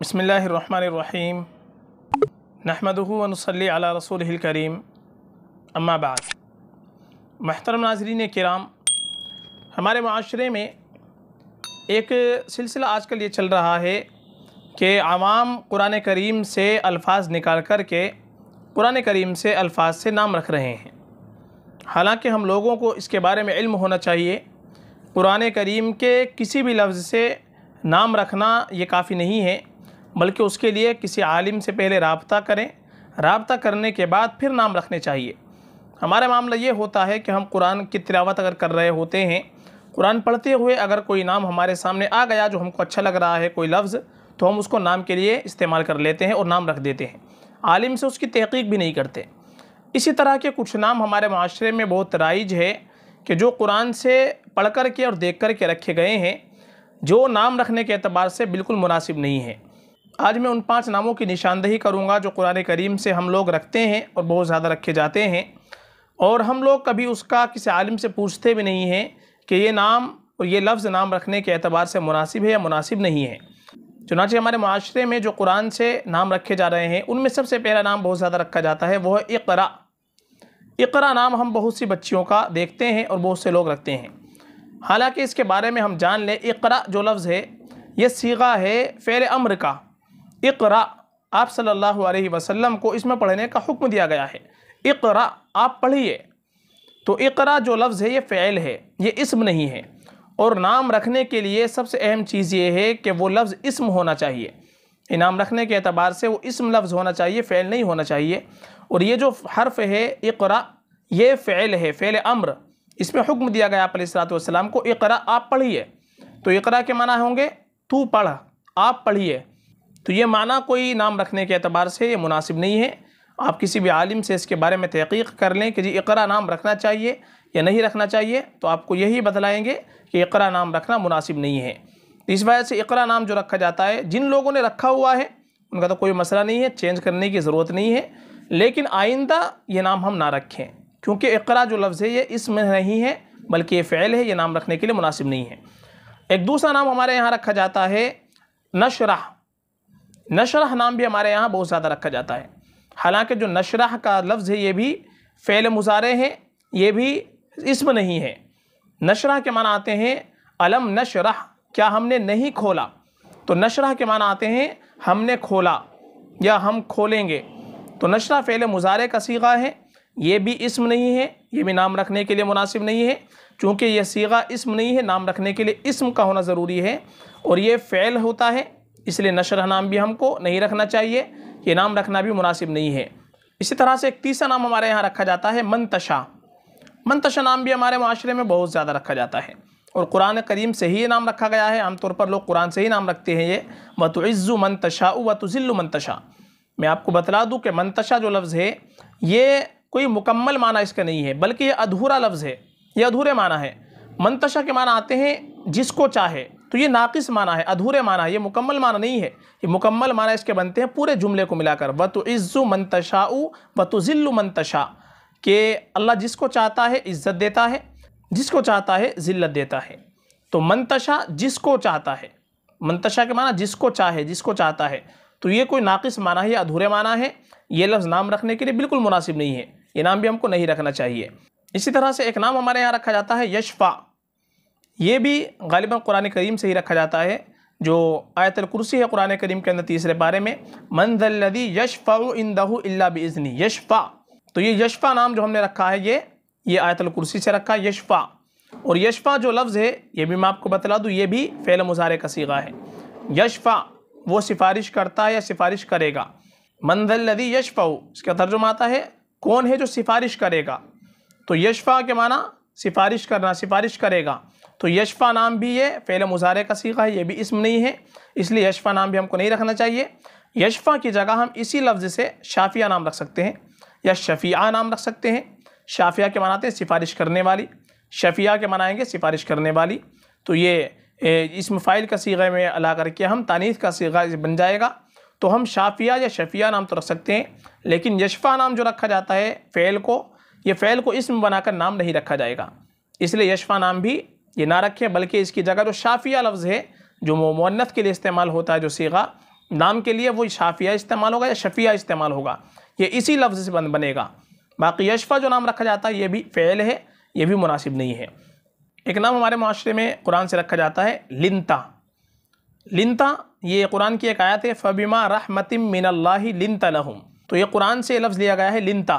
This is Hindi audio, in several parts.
बसमीम नहमदनसली अला रसूल करीम अम्माबाद महतरम नाजरीन कराम हमारे माशरे में एक सिलसिला आजकल ये चल रहा है कि आवाम कुरान करीम से अल्फाज निकाल कर के कुरान करीम से अल्फाज से नाम रख रहे हैं हालांकि हम लोगों को इसके बारे में इल्म होना चाहिए कुरान करीम के किसी भी लफ्ज़ से नाम रखना ये काफ़ी नहीं है बल्कि उसके लिए किसी आलिम से पहले रबता करें रबता करने के बाद फिर नाम रखने चाहिए हमारा मामला ये होता है कि हम कुरान की तिलावत अगर कर रहे होते हैं कुरान पढ़ते हुए अगर कोई नाम हमारे सामने आ गया जो हमको अच्छा लग रहा है कोई लफ्ज़ तो हम उसको नाम के लिए इस्तेमाल कर लेते हैं और नाम रख देते हैं आलिम से उसकी तहकीक भी नहीं करते इसी तरह के कुछ नाम हमारे माशरे में बहुत राइज है कि जो कुरान से पढ़ कर के और देख कर के रखे गए हैं जो नाम रखने के अतबार से बिल्कुल मुनासिब नहीं है आज मैं उन पांच नामों की निशानदेही करूंगा जो कुरान करीम से हम लोग रखते हैं और बहुत ज़्यादा रखे जाते हैं और हम लोग कभी उसका किसी आलिम से पूछते भी नहीं हैं कि ये नाम और ये लफ्ज़ नाम रखने के अतबार से मुनासिब है या मुनासिब नहीं है चुनाचे हमारे माशरे में जो कुरान से नाम रखे जा रहे हैं उनमें सबसे पहला नाम बहुत ज़्यादा रखा जाता है वह है इकरा इकरा नाम हम बहुत सी बच्चियों का देखते हैं और बहुत से लोग रखते हैं हालांकि इसके बारे में हम जान लें इकरा जो लफ्ज़ है यह सीगा है फ़ेर अम्र का इकरा आप सल्लल्लाहु अलैहि वसल्लम को इसमें पढ़ने का हुक्म दिया गया है इकरा आप पढ़िए तो इकरा जो लफ्ज़ है ये फ़ैल है ये इसम नहीं है और नाम रखने के लिए सबसे अहम चीज़ ये है कि वो लफ्ज़ इसम होना चाहिए इनाम रखने के अतबार से वो इसम लफ्ज़ होना चाहिए फ़ैल नहीं होना चाहिए और ये जो हर्फ है इकरा ये फ़ैल है फ़ैल अम्र इसमें हुक्म दिया गया आप सलाम को इकरा आप पढ़िए तो इकरा के माना होंगे तू पढ़ आप पढ़िए तो ये माना कोई नाम रखने के अतबार से ये मुनासिब नहीं है आप किसी भी आलिम से इसके बारे में तहकीक कर लें कि जी इकरा नाम रखना चाहिए या नहीं रखना चाहिए तो आपको यही बतलाएँगे कि इकरा नाम रखना मुनासिब नहीं है तो इस वजह से इकरा नाम जो रखा जाता है जिन लोगों ने रखा हुआ है उनका तो कोई मसला नहीं है चेंज करने की ज़रूरत नहीं है लेकिन आइंदा ये नाम हम ना रखें क्योंकि इकरा जो लफ्ज़ है ये इसमें नहीं है बल्कि ये फ़ैल है ये नाम रखने के लिए मुनासिब नहीं है एक दूसरा नाम हमारे यहाँ रखा जाता है नशरा नशरह नाम भी हमारे यहाँ बहुत ज़्यादा रखा जाता है हालांकि जो नशरह का लफ्ज़ है ये भी फ़ैल मुजारे हैं ये भी इसम नहीं है नशरह के माना आते हैं अलम नशरह क्या हमने नहीं खोला तो नशरह के माना आते हैं हमने खोला या हम खोलेंगे तो नशरह फ़ैल मुजारे का सीगा है ये भी इसम नहीं है ये भी नाम रखने के लिए मुनासिब नहीं है चूँकि यह सीगा इसम नहीं है नाम रखने के लिए इसम का होना ज़रूरी है और ये फ़ैल होता है इसलिए नशर नाम भी हमको नहीं रखना चाहिए ये नाम रखना भी मुनासिब नहीं है इसी तरह से एक तीसरा नाम हमारे यहाँ रखा जाता है मनतशा मनतशा नाम भी हमारे माशरे में बहुत ज़्यादा रखा जाता है और कुरान करीम से ही ये नाम रखा गया है आमतौर पर लोग कुरान से ही नाम रखते हैं ये वतुज़ु तो मंतशा मनतशा व तुज़िल्लु तो मनतशा मैं आपको बतला दूँ कि मनतशा जो लफ्ज़ है ये कोई मुकम्मल माना इसका नहीं है बल्कि ये अधूरा लफ्ज़ है ये अधूरे माना है मनतशा के माना आते हैं जिसको चाहे तो ये नाकिस माना है अधूरे माना है ये मुकम्मल माना नहीं है ये मुकम्मल माना इसके बनते हैं पूरे जुमले को मिलाकर व तो इज़्ज़ु तशाऊ व तो ज़िल्लु तशा के अल्लाह जिसको चाहता है इज़्ज़त देता है जिसको चाहता है ज़िल्लत देता है तो तशा जिसको चाहता है तशा के माना जिसको चाहे जिसको चाहता है तो ये कोई नाकिस माना है या अधूरे माना है ये लफ्ज़ नाम रखने के लिए बिल्कुल मुनासिब नहीं है ये नाम भी हमको नहीं रखना चाहिए इसी तरह से एक नाम हमारे यहाँ रखा जाता है यशफ़ा ये भी गालिबा कुरान करीम से ही रखा जाता है जो आयतल कुर्सी है कुरान करीम के अंदर तीसरे बारे में मनजल्लदी यशफ़ा इंदहू इल्ला बिजनी यशफ़ा तो ये यशफ़ा नाम जो हमने रखा है ये ये आयतल कुर्सी से रखा है यशफ़ा और यशफ़ा जो लफ्ज़ है ये भी मैं आपको बतला दूँ ये भी फ़ैल मुजारे का सीगा है यशफ़ा वो सिफारिश करता है या सिफारिश करेगा मंजल्लदी यशफ़ा इसका तर्जुमाता आता है कौन है जो सिफारिश करेगा तो यशफ़ा के माना सिफारिश करना सिफारिश करेगा तो यशफा नाम भी ये फ़ैल मुजारे का सीखा है ये भी इसम नहीं है इसलिए यशफा नाम भी हमको नहीं रखना चाहिए यशफा की जगह हम इसी लफ्ज़ से शाफिया नाम रख सकते हैं या शफिया नाम रख सकते हैं शाफिया के मनाते हैं सिफारिश करने वाली शफिया के मनाएँगे सिफारिश करने वाली तो ये इसम फ़ाइल का सीगे में अला करके हम तानीफ़ का सीगा बन जाएगा तो हम शाफिया या शफिया नाम तो रख सकते हैं लेकिन यशफा नाम जो रखा जाता है फ़ैल को ये फ़ैल को इसम बनाकर नाम नहीं रखा जाएगा इसलिए यशफा नाम भी ये ना रखें बल्कि इसकी जगह जो शाफिया लफ्ज़ है जो मुन्नत के लिए इस्तेमाल होता है जो सीगा नाम के लिए वो शाफिया इस्तेमाल होगा या शफिया इस्तेमाल होगा ये इसी लफ्ज़ से बन बनेगा बाकी यशफ़ा जो नाम रखा जाता है ये भी फ़ैल है ये भी मुनासिब नहीं है एक नाम हमारे माशरे में कुरान से रखा जाता है लिनता लिनता ये कुरान की एक आयत है फ़बीमा रहमतिम मिनल्ला लिनता लहम तो ये कुरान से लफ्ज़ लिया गया है लिनता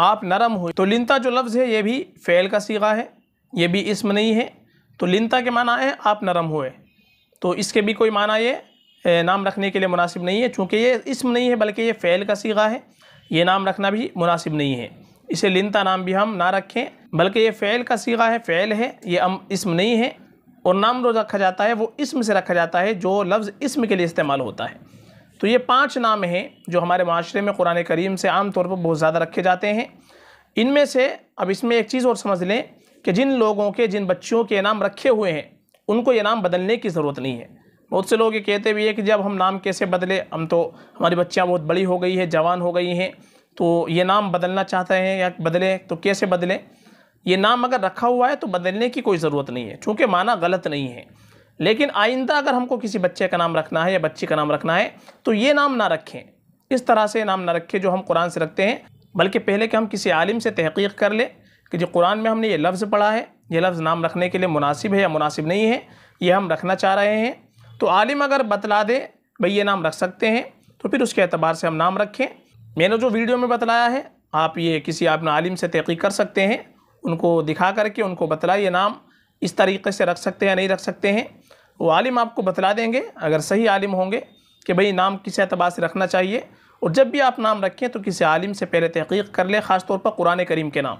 आप नरम हो तो लिनता जो लफ्ज़ है ये भी फ़ैल का सीगा है ये भी इसम नहीं है तो लिनता के माना है आप नरम हुए तो इसके भी कोई माना ये नाम रखने के लिए मुनासिब नहीं है चूँकि ये इसम नहीं है बल्कि ये फ़ैल का सीगा है ये नाम रखना भी मुनासिब नहीं है इसे लिनता नाम भी हम ना रखें बल्कि ये फ़ैल का सीगा है फ़ैल है ये अम इसम नहीं है और नाम रोज़ रखा जाता है वो इसम से रखा जाता है जो लफ्ज़ इसम के लिए इस्तेमाल होता है तो ये पांच नाम हैं जो हमारे माशरे में कुरान करीम से आम तौर पर बहुत ज़्यादा रखे जाते हैं इनमें से अब इसमें एक चीज़ और समझ लें कि जिन लोगों के जिन बच्चियों के नाम रखे हुए हैं उनको ये नाम बदलने की ज़रूरत नहीं है बहुत से लोग ये कहते भी है कि जब हम नाम कैसे बदले हम तो हमारी बच्चियाँ बहुत बड़ी हो गई है जवान हो गई हैं तो ये नाम बदलना चाहते हैं या बदले तो कैसे बदलें ये नाम अगर रखा हुआ है तो बदलने की कोई ज़रूरत नहीं है चूँकि माना गलत नहीं है लेकिन आइंदा अगर हमको किसी बच्चे का नाम रखना है या बच्ची का नाम रखना है तो ये नाम ना रखें इस तरह से नाम ना रखें जो हम कुरान से रखते हैं बल्कि पहले कि हम किसी आलिम से तहकीक कर लें कि जो कुरान में हमने ये लफ्ज़ पढ़ा है ये लफ्ज़ नाम रखने के लिए मुनासिब है या मुनासिब नहीं है ये हम रखना चाह रहे हैं तो आलिम अगर बतला दे भाई ये नाम रख सकते हैं तो फिर उसके अतबार से हम नाम रखें मैंने जो वीडियो में बतलाया है आप ये किसी अपने आलिम से तहकीक कर सकते हैं उनको दिखा करके उनको ये नाम इस तरीके से रख सकते हैं या नहीं रख सकते हैं वो आलिम आपको बतला देंगे अगर सही आलिम होंगे कि भाई नाम किस एतबार से रखना चाहिए और जब भी आप नाम रखें तो किसी आलिम से पहले तहकीक कर लें ख़ास तौर पर कुरान करीम के नाम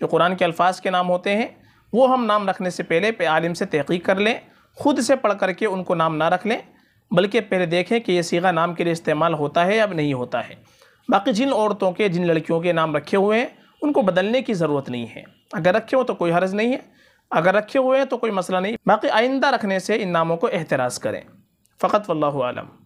जो कुरान के अल्फाज के नाम होते हैं वो हम नाम रखने से पहले पे आलिम से तहकीक कर लें ख़ुद से पढ़ करके उनको नाम ना रख लें बल्कि पहले देखें कि ये सीगा नाम के लिए इस्तेमाल होता है या नहीं होता है बाकी जिन औरतों के जिन लड़कियों के नाम रखे हुए हैं उनको बदलने की ज़रूरत नहीं है अगर रखे हो तो कोई हर्ज नहीं है अगर रखे हुए हैं तो कोई मसला नहीं बाकी आइंदा रखने से इन नामों को एहतराज़ करें फ़कत वल्लम